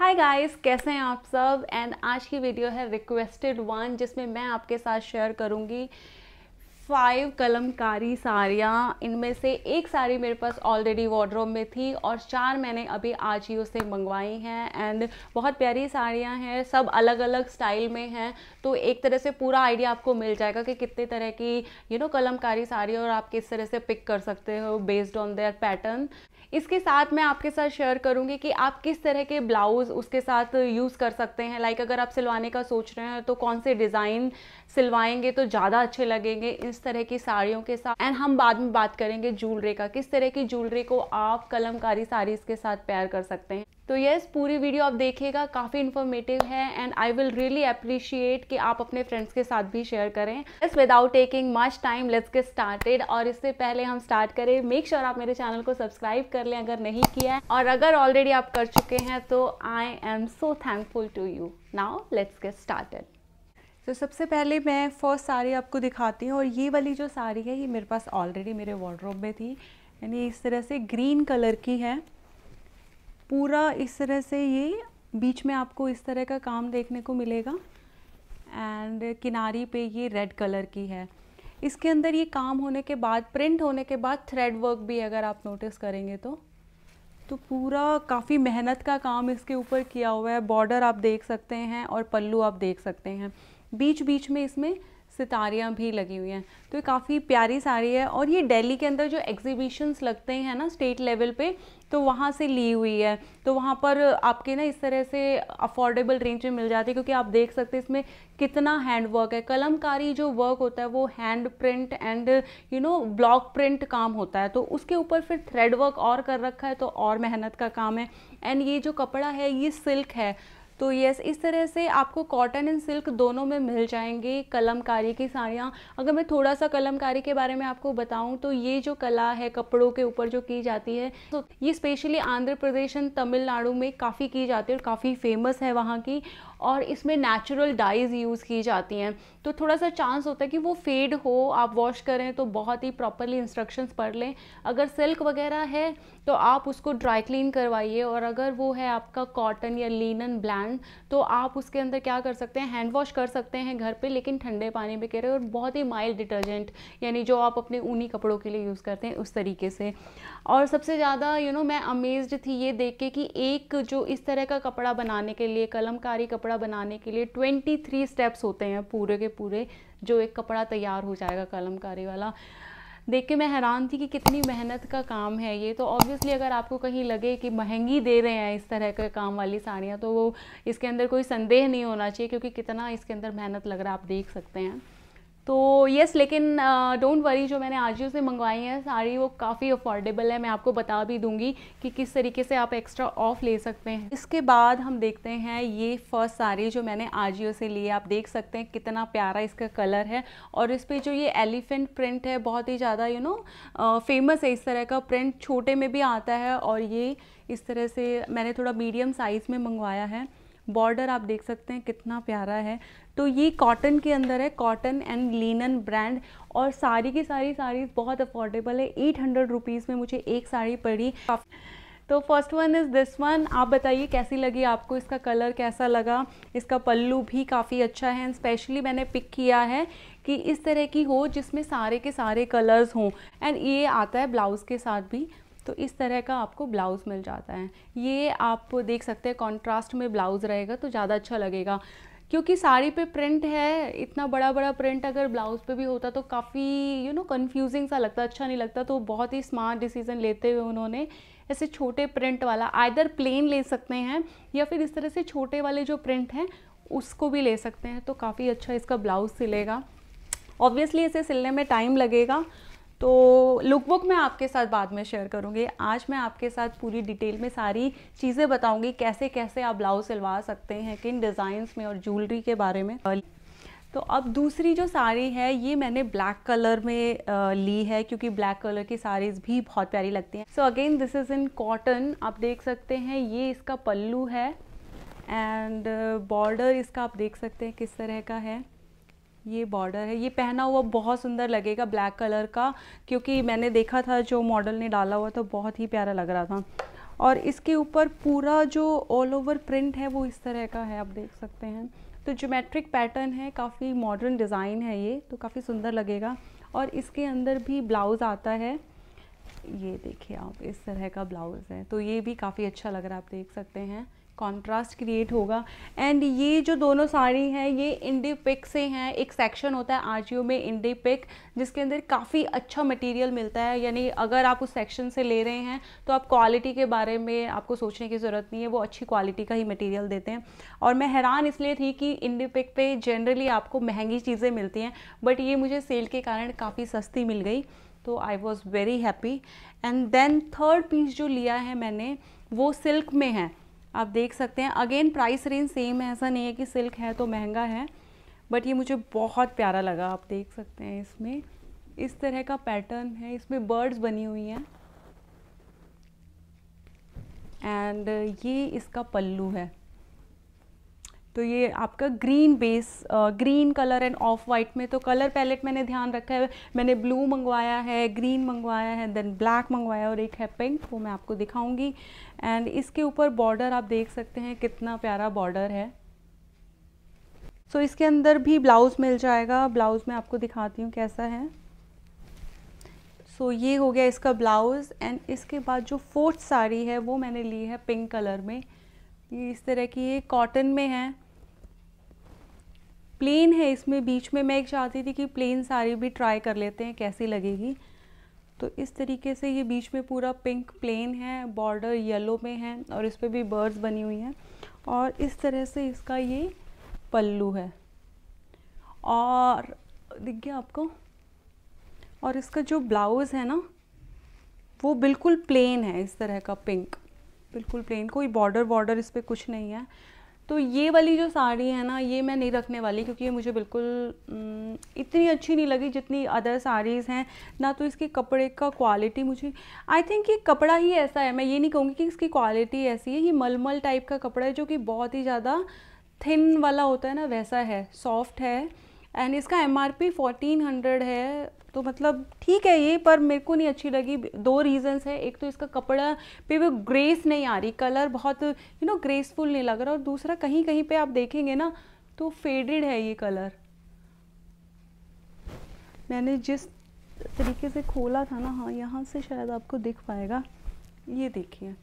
hi guys कैसे हैं आप सब एंड आज की वीडियो है रिक्वेस्टेड वन जिसमें मैं आपके साथ शेयर करूंगी फाइव कलमकारी साड़ियाँ इनमें से एक साड़ी मेरे पास ऑलरेडी वार्ड्रोब में थी और चार मैंने अभी आज ही उसे मंगवाई हैं एंड बहुत प्यारी साड़ियाँ हैं सब अलग अलग स्टाइल में हैं तो एक तरह से पूरा आइडिया आपको मिल जाएगा कि कितने तरह की यू नो कलमकारी साड़ी और आप किस तरह से पिक कर सकते हो बेस्ड ऑन देयर पैटर्न इसके साथ मैं आपके साथ शेयर करूंगी कि आप किस तरह के ब्लाउज़ उसके साथ यूज़ कर सकते हैं लाइक like अगर आप सिलवाने का सोच रहे हैं तो कौन से डिज़ाइन सिलवाएंगे तो ज़्यादा अच्छे लगेंगे इस तरह की साड़ियों के साथ एंड हम बाद में बात करेंगे ज्वेलरी का किस तरह की ज्वेलरी को आप कलमकारी साड़ीज़ के साथ पेयर कर सकते हैं तो येस पूरी वीडियो आप देखिएगा काफ़ी इन्फॉर्मेटिव है and I will really appreciate कि आप अपने फ्रेंड्स के साथ भी शेयर करें yes without taking much time let's get started और इससे पहले हम स्टार्ट करें मेक श्योर sure आप मेरे चैनल को सब्सक्राइब कर लें अगर नहीं किया है और अगर ऑलरेडी आप कर चुके हैं तो I am so thankful to you now let's get started तो सबसे पहले मैं फर्स्ट साड़ी आपको दिखाती हूँ और ये वाली जो साड़ी है ये मेरे पास ऑलरेडी मेरे वार्ड्रोब में थी यानी इस तरह से ग्रीन कलर की है पूरा इस तरह से ये बीच में आपको इस तरह का काम देखने को मिलेगा एंड किनारी पे ये रेड कलर की है इसके अंदर ये काम होने के बाद प्रिंट होने के बाद थ्रेड वर्क भी अगर आप नोटिस करेंगे तो तो पूरा काफ़ी मेहनत का काम इसके ऊपर किया हुआ है बॉर्डर आप देख सकते हैं और पल्लू आप देख सकते हैं बीच बीच में इसमें सितारियाँ भी लगी हुई हैं तो ये काफ़ी प्यारी साड़ी है और ये दिल्ली के अंदर जो एग्जीबिशंस लगते हैं ना स्टेट लेवल पे तो वहाँ से ली हुई है तो वहाँ पर आपके ना इस तरह से अफोर्डेबल रेंज में मिल जाती है क्योंकि आप देख सकते हैं इसमें कितना हैंड वर्क है कलमकारी जो वर्क होता है वो hand print and you know block print काम होता है तो उसके ऊपर फिर थ्रेड वर्क और कर रखा है तो और मेहनत का काम है एंड ये जो कपड़ा है ये सिल्क है तो यस इस तरह से आपको कॉटन एंड सिल्क दोनों में मिल जाएंगे कलमकारी की साड़ियाँ अगर मैं थोड़ा सा कलमकारी के बारे में आपको बताऊँ तो ये जो कला है कपड़ों के ऊपर जो की जाती है तो ये स्पेशली आंध्र प्रदेश एंड तमिलनाडु में काफ़ी की जाती है और काफ़ी फेमस है वहाँ की और इसमें नेचुरल डाइज यूज़ की जाती हैं तो थोड़ा सा चांस होता है कि वो फेड हो आप वॉश करें तो बहुत ही प्रॉपरली इंस्ट्रक्शंस पढ़ लें अगर सिल्क वगैरह है तो आप उसको ड्राई क्लीन करवाइए और अगर वो है आपका कॉटन या लीनन ब्लैंड ठंड तो आप उसके अंदर क्या कर सकते हैं हैंड वॉश कर सकते हैं घर पे लेकिन ठंडे पानी में कह रहे हो और बहुत ही माइल्ड डिटर्जेंट यानी जो आप अपने ऊनी कपड़ों के लिए यूज़ करते हैं उस तरीके से और सबसे ज़्यादा यू नो मैं अमेज्ड थी ये देख के कि एक जो इस तरह का कपड़ा बनाने के लिए कलमकारी कपड़ा बनाने के लिए ट्वेंटी थ्री स्टेप्स होते हैं पूरे के पूरे जो एक कपड़ा तैयार हो जाएगा कलमकारी वाला देख के मैं हैरान थी कि कितनी मेहनत का काम है ये तो ऑब्वियसली अगर आपको कहीं लगे कि महंगी दे रहे हैं इस तरह के काम वाली साड़ियाँ तो वो इसके अंदर कोई संदेह नहीं होना चाहिए क्योंकि कितना इसके अंदर मेहनत लग रहा है आप देख सकते हैं तो यस लेकिन डोंट वरी जो मैंने आजियो से मंगवाई है सारी वो काफ़ी अफोर्डेबल है मैं आपको बता भी दूंगी कि किस तरीके से आप एक्स्ट्रा ऑफ ले सकते हैं इसके बाद हम देखते हैं ये फर्स्ट साड़ी जो मैंने आजियो से ली आप देख सकते हैं कितना प्यारा इसका कलर है और इस पर जो ये एलिफेंट प्रिंट है बहुत ही ज़्यादा यू नो फेमस है इस तरह का प्रिंट छोटे में भी आता है और ये इस तरह से मैंने थोड़ा मीडियम साइज़ में मंगवाया है बॉर्डर आप देख सकते हैं कितना प्यारा है तो ये कॉटन के अंदर है कॉटन एंड लिनन ब्रांड और सारी की सारी साड़ीज़ बहुत अफोर्डेबल है एट हंड्रेड रुपीज़ में मुझे एक साड़ी पड़ी तो first one is this one आप बताइए कैसी लगी आपको इसका कलर कैसा लगा इसका पल्लू भी काफ़ी अच्छा है एंड स्पेशली मैंने पिक किया है कि इस तरह की हो जिसमें सारे के सारे कलर्स हों एंड ये आता है ब्लाउज़ के साथ भी तो इस तरह का आपको ब्लाउज़ मिल जाता है ये आप देख सकते हैं कॉन्ट्रास्ट में ब्लाउज़ रहेगा तो ज़्यादा अच्छा लगेगा क्योंकि साड़ी पे प्रिंट है इतना बड़ा बड़ा प्रिंट अगर ब्लाउज़ पे भी होता तो काफ़ी यू नो कंफ्यूजिंग सा लगता अच्छा नहीं लगता तो बहुत ही स्मार्ट डिसीजन लेते हुए उन्होंने ऐसे छोटे प्रिंट वाला आइदर प्लेन ले सकते हैं या फिर इस तरह से छोटे वाले जो प्रिंट हैं उसको भी ले सकते हैं तो काफ़ी अच्छा इसका ब्लाउज़ सिलेगा ऑब्वियसली इसे सिलने में टाइम लगेगा तो लुकबुक मैं आपके साथ बाद में शेयर करूँगी आज मैं आपके साथ पूरी डिटेल में सारी चीज़ें बताऊँगी कैसे कैसे आप ब्लाउज सिलवा सकते हैं किन डिज़ाइंस में और ज्वेलरी के बारे में तो अब दूसरी जो साड़ी है ये मैंने ब्लैक कलर में ली है क्योंकि ब्लैक कलर की साड़ीज़ भी बहुत प्यारी लगती हैं so again this is in cotton आप देख सकते हैं ये इसका पल्लू है एंड बॉर्डर इसका आप देख सकते हैं किस तरह का है ये बॉर्डर है ये पहना हुआ बहुत सुंदर लगेगा ब्लैक कलर का क्योंकि मैंने देखा था जो मॉडल ने डाला हुआ था बहुत ही प्यारा लग रहा था और इसके ऊपर पूरा जो ऑल ओवर प्रिंट है वो इस तरह का है आप देख सकते हैं तो ज्योमेट्रिक पैटर्न है काफ़ी मॉडर्न डिज़ाइन है ये तो काफ़ी सुंदर लगेगा और इसके अंदर भी ब्लाउज़ आता है ये देखिए आप इस तरह का ब्लाउज़ है तो ये भी काफ़ी अच्छा लग रहा है आप देख सकते हैं कॉन्ट्रास्ट क्रिएट होगा एंड ये जो दोनों साड़ी हैं ये इंडी पिक से हैं एक सेक्शन होता है आर में इंडी पिक जिसके अंदर काफ़ी अच्छा मटेरियल मिलता है यानी अगर आप उस सेक्शन से ले रहे हैं तो आप क्वालिटी के बारे में आपको सोचने की ज़रूरत नहीं है वो अच्छी क्वालिटी का ही मटेरियल देते हैं और मैं हैरान इसलिए थी कि इंडी पिक पे जनरली आपको महंगी चीज़ें मिलती हैं बट ये मुझे सेल के कारण काफ़ी सस्ती मिल गई तो I was very happy and then third piece जो लिया है मैंने वो सिल्क में है आप देख सकते हैं अगेन प्राइस रेंज सेम है ऐसा नहीं है कि सिल्क है तो महंगा है बट ये मुझे बहुत प्यारा लगा आप देख सकते हैं इसमें इस तरह का पैटर्न है इसमें बर्ड्स बनी हुई हैं एंड ये इसका पल्लू है तो ये आपका green base green colour and off white में तो कलर पैलेट मैंने ध्यान रखा है मैंने ब्लू मंगवाया है ग्रीन मंगवाया है देन ब्लैक मंगवाया और एक है पिंक वो मैं आपको दिखाऊंगी एंड इसके ऊपर बॉर्डर आप देख सकते हैं कितना प्यारा बॉर्डर है सो so, इसके अंदर भी ब्लाउज़ मिल जाएगा ब्लाउज़ मैं आपको दिखाती हूँ कैसा है सो so, ये हो गया इसका ब्लाउज़ एंड इसके बाद जो फोर्थ साड़ी है वो मैंने ली है पिंक कलर में ये इस तरह की ये कॉटन में है प्लेन है इसमें बीच में मैं एक चाहती थी कि प्लेन साड़ी भी ट्राई कर लेते हैं कैसी लगेगी तो इस तरीके से ये बीच में पूरा पिंक प्लेन है बॉर्डर येलो में है और इस पर भी बर्ड्स बनी हुई हैं और इस तरह से इसका ये पल्लू है और दिख गया आपको और इसका जो ब्लाउज़ है ना वो बिल्कुल प्लेन है इस तरह का पिंक बिल्कुल प्लेन कोई बॉर्डर वॉर्डर इस पर कुछ नहीं है तो ये वाली जो साड़ी है ना ये मैं नहीं रखने वाली क्योंकि ये मुझे बिल्कुल इतनी अच्छी नहीं लगी जितनी अदर साड़ीज़ हैं ना तो इसके कपड़े का क्वालिटी मुझे आई थिंक ये कपड़ा ही ऐसा है मैं ये नहीं कहूँगी कि इसकी क्वालिटी ऐसी है ये मलमल टाइप का कपड़ा है जो कि बहुत ही ज़्यादा थिन वाला होता है ना वैसा है सॉफ्ट है एंड इसका M R P fourteen hundred है तो मतलब ठीक है ये पर मेरे को नहीं अच्छी लगी दो रीजंस है एक तो इसका कपड़ा पे वो ग्रेस नहीं आ रही कलर बहुत यू नो ग्रेसफुल नहीं लग रहा और दूसरा कहीं कहीं पे आप देखेंगे ना तो फेडेड है ये कलर मैंने जिस तरीके से खोला था ना हाँ यहाँ से शायद आपको दिख पाएगा ये देखिए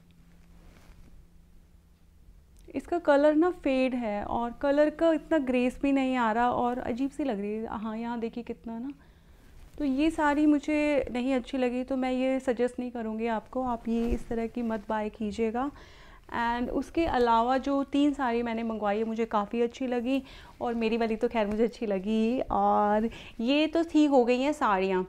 इसका कलर ना फेड है और कलर का इतना ग्रेस भी नहीं आ रहा और अजीब सी लग रही है हाँ यहाँ देखिए कितना ना तो ये साड़ी मुझे नहीं अच्छी लगी तो मैं ये सजेस्ट नहीं करूँगी आपको आप ये इस तरह की मत बाय कीजिएगा एंड उसके अलावा जो तीन साड़ी मैंने मंगवाई है मुझे काफ़ी अच्छी लगी और मेरी वाली तो खैर मुझे अच्छी लगी और ये तो थी हो गई हैं साड़ियाँ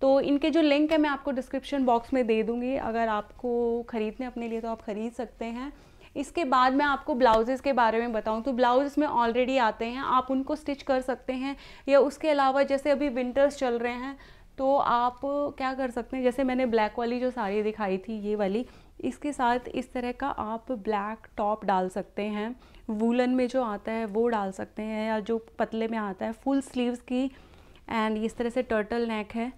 तो इनके जो लिंक है मैं आपको डिस्क्रिप्शन बॉक्स में दे दूँगी अगर आपको ख़रीदने अपने लिए तो आप ख़रीद सकते हैं इसके बाद मैं आपको ब्लाउजेज़ के बारे में बताऊँ तो ब्लाउज इसमें ऑलरेडी आते हैं आप उनको स्टिच कर सकते हैं या उसके अलावा जैसे अभी विंटर्स चल रहे हैं तो आप क्या कर सकते हैं जैसे मैंने ब्लैक वाली जो साड़ी दिखाई थी ये वाली इसके साथ इस तरह का आप ब्लैक टॉप डाल सकते हैं वूलन में जो आता है वो डाल सकते हैं या जो पतले में आता है फुल स्लीव्स की एंड इस तरह से टर्टल नेक है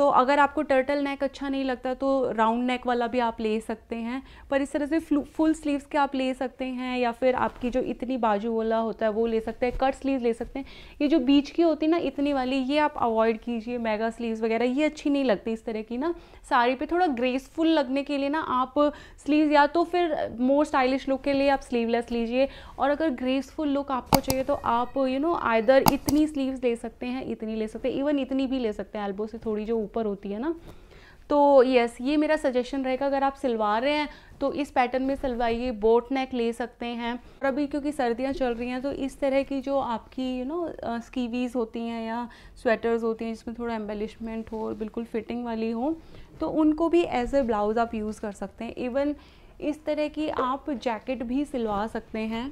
तो अगर आपको टर्टल नेक अच्छा नहीं लगता तो राउंड नेक वाला भी आप ले सकते हैं पर इस तरह से फुल स्लीव्स के आप ले सकते हैं या फिर आपकी जो इतनी बाजू वाला होता है वो ले सकते हैं कट स्लीव ले सकते हैं ये जो बीच की होती है ना इतनी वाली ये आप अवॉइड कीजिए मेगा स्लीव्स वगैरह ये अच्छी नहीं लगती इस तरह की ना साड़ी पर थोड़ा ग्रेसफुल लगने के लिए ना आप स्लीव या तो फिर मोर स्टाइलिश लुक के लिए आप स्लीवलेस लीजिए और अगर ग्रेसफुल लुक आपको चाहिए तो आप यू नो आइदर इतनी स्लीव्स ले सकते हैं इतनी ले सकते हैं इवन इतनी भी ले सकते हैं एल्बो से थोड़ी जो ऊपर होती है ना तो यस ये मेरा सजेशन रहेगा अगर आप सिलवा रहे हैं तो इस पैटर्न में सिलवाइए बोट नेक ले सकते हैं और अभी क्योंकि सर्दियां चल रही हैं तो इस तरह की जो आपकी यू नो स्कीवीज़ होती हैं या स्वेटर्स होती हैं जिसमें थोड़ा एम्बेलिशमेंट हो और बिल्कुल फिटिंग वाली हो तो उनको भी एज ए ब्लाउज़ आप यूज़ कर सकते हैं इवन इस तरह की आप जैकेट भी सिलवा सकते हैं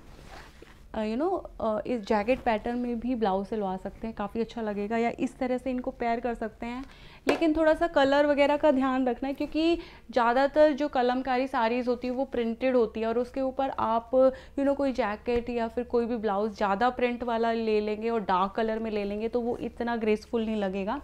यू नो इस जैकेट पैटर्न में भी ब्लाउज सिलवा सकते हैं काफ़ी अच्छा लगेगा या इस तरह से इनको पेयर कर सकते हैं लेकिन थोड़ा सा कलर वगैरह का ध्यान रखना है क्योंकि ज़्यादातर जो कलमकारी साड़ीज़ होती है वो प्रिंटेड होती है और उसके ऊपर आप यू you नो know, कोई जैकेट या फिर कोई भी ब्लाउज़ ज़्यादा प्रिंट वाला ले लेंगे और डार्क कलर में ले लेंगे तो वो इतना ग्रेसफुल नहीं लगेगा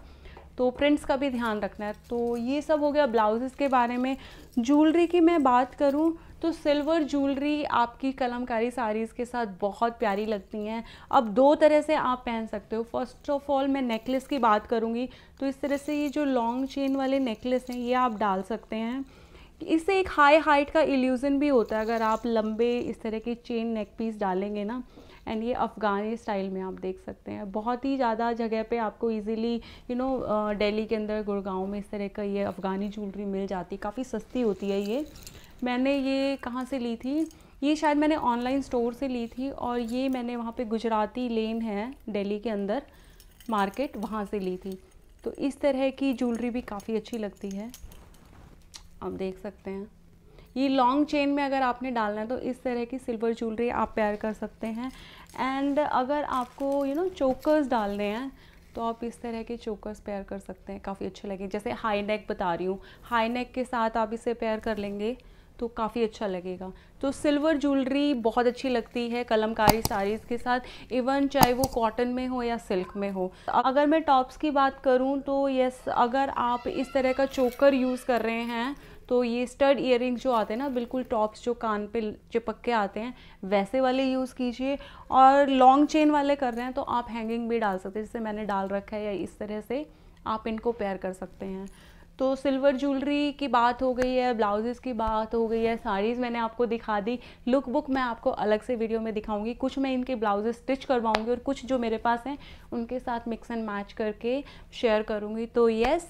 तो प्रिंट्स का भी ध्यान रखना है तो ये सब हो गया ब्लाउजेस के बारे में ज्वेलरी की मैं बात करूँ तो सिल्वर ज्वेलरी आपकी कलमकारी साड़ीज़ के साथ बहुत प्यारी लगती हैं अब दो तरह से आप पहन सकते हो फर्स्ट ऑफ ऑल मैं नेकलेस की बात करूँगी तो इस तरह से ये जो लॉन्ग चेन वाले नेकलेस हैं ये आप डाल सकते हैं इससे एक हाई हाइट का इल्यूज़न भी होता है अगर आप लंबे इस तरह के चेन नेक पीस डालेंगे ना एंड ये अफ़गानी स्टाइल में आप देख सकते हैं बहुत ही ज़्यादा जगह पे आपको इजीली यू नो दिल्ली के अंदर गुड़गांव में इस तरह का ये अफ़गानी ज्वेलरी मिल जाती काफ़ी सस्ती होती है ये मैंने ये कहाँ से ली थी ये शायद मैंने ऑनलाइन स्टोर से ली थी और ये मैंने वहाँ पे गुजराती लेन है दिल्ली के अंदर मार्केट वहाँ से ली थी तो इस तरह की ज्वेलरी भी काफ़ी अच्छी लगती है आप देख सकते हैं ये लॉन्ग चेन में अगर आपने डालना है तो इस तरह की सिल्वर ज्वेलरी आप प्यार कर सकते हैं एंड अगर आपको यू नो चोकर्स डालने हैं तो आप इस तरह के चोकर्स पेयर कर सकते हैं काफ़ी अच्छे लगे जैसे हाई नेक बता रही हूँ हाई नेक के साथ आप इसे पेयर कर लेंगे तो काफ़ी अच्छा लगेगा तो सिल्वर ज्वेलरी बहुत अच्छी लगती है कलमकारी साड़ीज़ के साथ इवन चाहे वो कॉटन में हो या सिल्क में हो अगर मैं टॉप्स की बात करूँ तो यस अगर आप इस तरह का चोकर यूज़ कर रहे हैं तो ये स्टड इयर जो आते हैं ना बिल्कुल टॉप्स जो कान पे चिपक के आते हैं वैसे वाले यूज़ कीजिए और लॉन्ग चेन वाले कर रहे हैं तो आप हैंगिंग भी डाल सकते हैं जैसे मैंने डाल रखा है या इस तरह से आप इनको पेयर कर सकते हैं तो सिल्वर ज्वेलरी की बात हो गई है ब्लाउजेस की बात हो गई है साड़ीज़ मैंने आपको दिखा दी लुक बुक मैं आपको अलग से वीडियो में दिखाऊंगी कुछ मैं इनके ब्लाउजेस स्टिच करवाऊंगी और कुछ जो मेरे पास हैं उनके साथ मिक्स एंड मैच करके शेयर करूंगी तो yes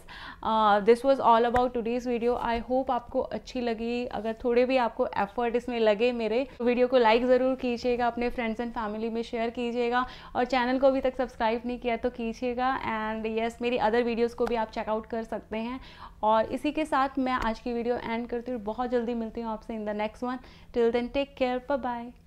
this was all about today's video I hope आपको अच्छी लगी अगर थोड़े भी आपको एफर्ट इसमें लगे मेरे तो वीडियो को लाइक ज़रूर कीजिएगा अपने फ्रेंड्स एंड फैमिली में शेयर कीजिएगा और चैनल को अभी तक सब्सक्राइब नहीं किया तो कीजिएगा एंड येस मेरी अदर वीडियोज़ को भी आप चेकआउट कर सकते हैं और इसी के साथ मैं आज की वीडियो एंड करती हूँ बहुत जल्दी मिलती हूँ आपसे in the next one till then take care bye